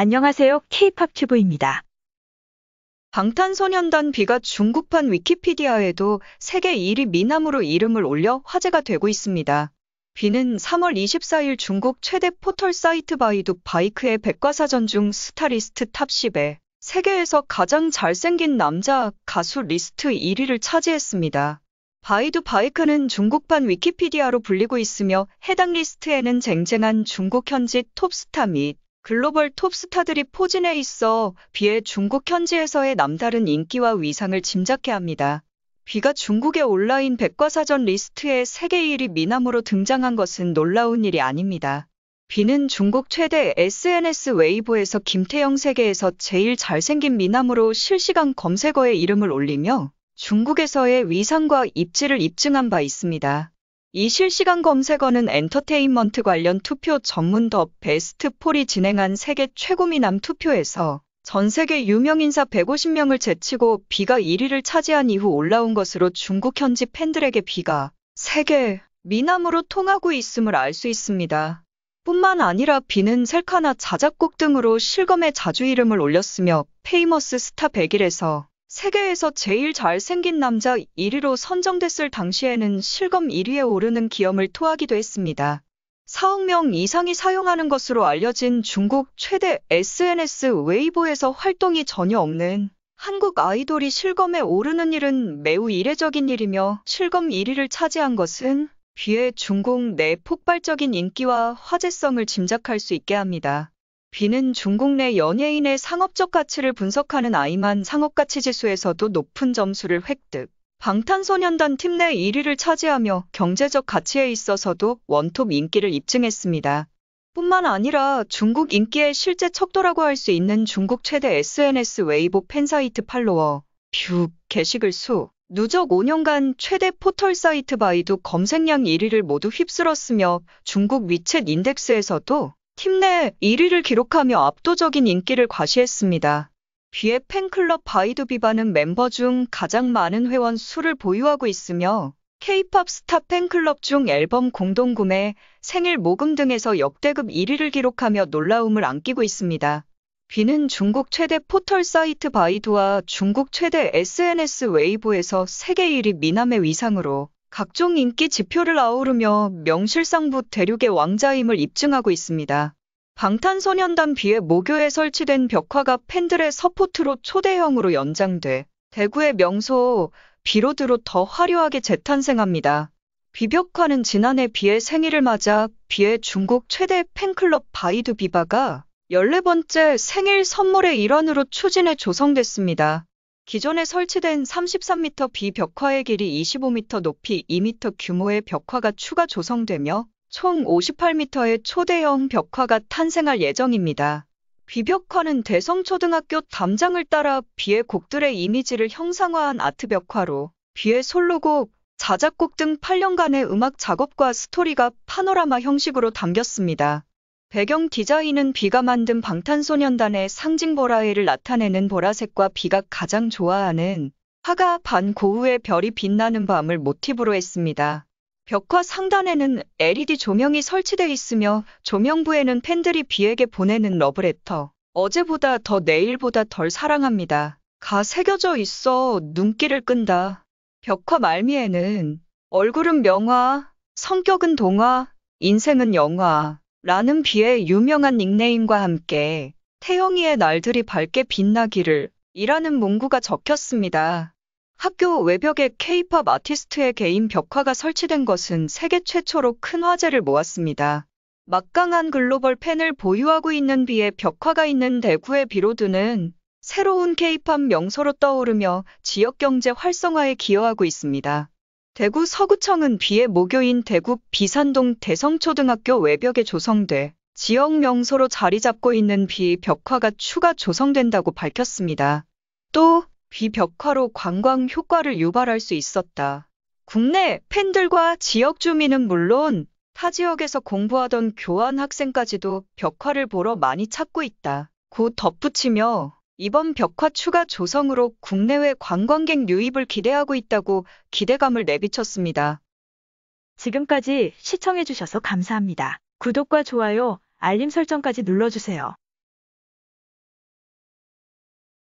안녕하세요. 케이팝 튜브입니다. 방탄소년단 비가 중국판 위키피디아에도 세계 1위 미남으로 이름을 올려 화제가 되고 있습니다. 비는 3월 24일 중국 최대 포털 사이트 바이두 바이크의 백과사전 중 스타리스트 탑10에 세계에서 가장 잘생긴 남자 가수 리스트 1위를 차지했습니다. 바이두 바이크는 중국판 위키피디아로 불리고 있으며 해당 리스트에는 쟁쟁한 중국 현지 톱스타 및 글로벌 톱스타들이 포진해 있어 비에 중국 현지에서의 남다른 인기와 위상을 짐작케 합니다. 비가 중국의 온라인 백과사전 리스트에 세계 1위 미남으로 등장한 것은 놀라운 일이 아닙니다. 비는 중국 최대 SNS 웨이보에서 김태영 세계에서 제일 잘생긴 미남으로 실시간 검색어에 이름을 올리며 중국에서의 위상과 입지를 입증한 바 있습니다. 이 실시간 검색어는 엔터테인먼트 관련 투표 전문 더베스트폴이 진행한 세계 최고미남 투표에서 전 세계 유명인사 150명을 제치고 비가 1위를 차지한 이후 올라온 것으로 중국 현지 팬들에게 비가 세계 미남으로 통하고 있음을 알 수 있습니다. 뿐만 아니라 비는 셀카나 자작곡 등으로 실검에 자주 이름을 올렸으며 페이머스 스타 100일에서 세계에서 제일 잘생긴 남자 1위로 선정됐을 당시에는 실검 1위에 오르는 기염을 토하기도 했습니다. 4억 명 이상이 사용하는 것으로 알려진 중국 최대 SNS 웨이보에서 활동이 전혀 없는 한국 아이돌이 실검에 오르는 일은 매우 이례적인 일이며 실검 1위를 차지한 것은 귀에 중국 내 폭발적인 인기와 화제성을 짐작할 수 있게 합니다. B는 중국 내 연예인의 상업적 가치를 분석하는 아이만 상업가치 지수에서도 높은 점수를 획득. 방탄소년단 팀 내 1위를 차지하며 경제적 가치에 있어서도 원톱 인기를 입증했습니다. 뿐만 아니라 중국 인기의 실제 척도라고 할 수 있는 중국 최대 SNS 웨이보 팬사이트 팔로워 뷰 게시글 수 누적 5년간 최대 포털 사이트 바이두 검색량 1위를 모두 휩쓸었으며 중국 위챗 인덱스에서도 팀내 1위를 기록하며 압도적인 인기를 과시했습니다. 뷔의 팬클럽 바이두 비바는 멤버 중 가장 많은 회원 수를 보유하고 있으며 케이팝 스타 팬클럽 중 앨범 공동 구매, 생일 모금 등에서 역대급 1위를 기록하며 놀라움을 안기고 있습니다. 뷔는 중국 최대 포털 사이트 바이두와 중국 최대 SNS 웨이보에서 세계 1위 미남의 위상으로 각종 인기 지표를 아우르며 명실상부 대륙의 왕자임을 입증하고 있습니다. 방탄소년단 비의 모교에 설치된 벽화가 팬들의 서포트로 초대형으로 연장돼 대구의 명소 비로드로 더 화려하게 재탄생합니다. 비벽화는 지난해 비의 생일을 맞아 비의 중국 최대 팬클럽 바이두 비바가 14번째 생일 선물의 일환으로 추진해 조성됐습니다. 기존에 설치된 33m 비벽화의 길이 25m 높이 2m 규모의 벽화가 추가 조성되며 총 58m의 초대형 벽화가 탄생할 예정입니다. 비벽화는 대성초등학교 담장을 따라 비의 곡들의 이미지를 형상화한 아트 벽화로 비의 솔로곡, 자작곡 등 8년간의 음악 작업과 스토리가 파노라마 형식으로 담겼습니다. 배경 디자인은 비가 만든 방탄소년단의 상징 보라해를 나타내는 보라색과 비가 가장 좋아하는 화가 반 고우의 별이 빛나는 밤을 모티브로 했습니다. 벽화 상단에는 LED 조명이 설치되어 있으며 조명부에는 팬들이 비에게 보내는 러브레터 어제보다 더 내일보다 덜 사랑합니다. 가 새겨져 있어 눈길을 끈다. 벽화 말미에는 얼굴은 명화, 성격은 동화, 인생은 영화 라는 비의 유명한 닉네임과 함께 태영이의 날들이 밝게 빛나기를 이라는 문구가 적혔습니다. 학교 외벽에 케이팝 아티스트의 개인 벽화가 설치된 것은 세계 최초로 큰 화제를 모았습니다. 막강한 글로벌 팬을 보유하고 있는 비의 벽화가 있는 대구의 비로드는 새로운 케이팝 명소로 떠오르며 지역 경제 활성화에 기여하고 있습니다. 대구 서구청은 비의 모교인 대구 비산동 대성초등학교 외벽에 조성돼 지역 명소로 자리 잡고 있는 비 벽화가 추가 조성된다고 밝혔습니다. 또 비벽화로 관광 효과를 유발할 수 있었다. 국내 팬들과 지역 주민은 물론 타 지역에서 공부하던 교환 학생까지도 벽화를 보러 많이 찾고 있다. 고 덧붙이며 이번 벽화 추가 조성으로 국내외 관광객 유입을 기대하고 있다고 기대감을 내비쳤습니다. 지금까지 시청해주셔서 감사합니다. 구독과 좋아요, 알림 설정까지 눌러주세요.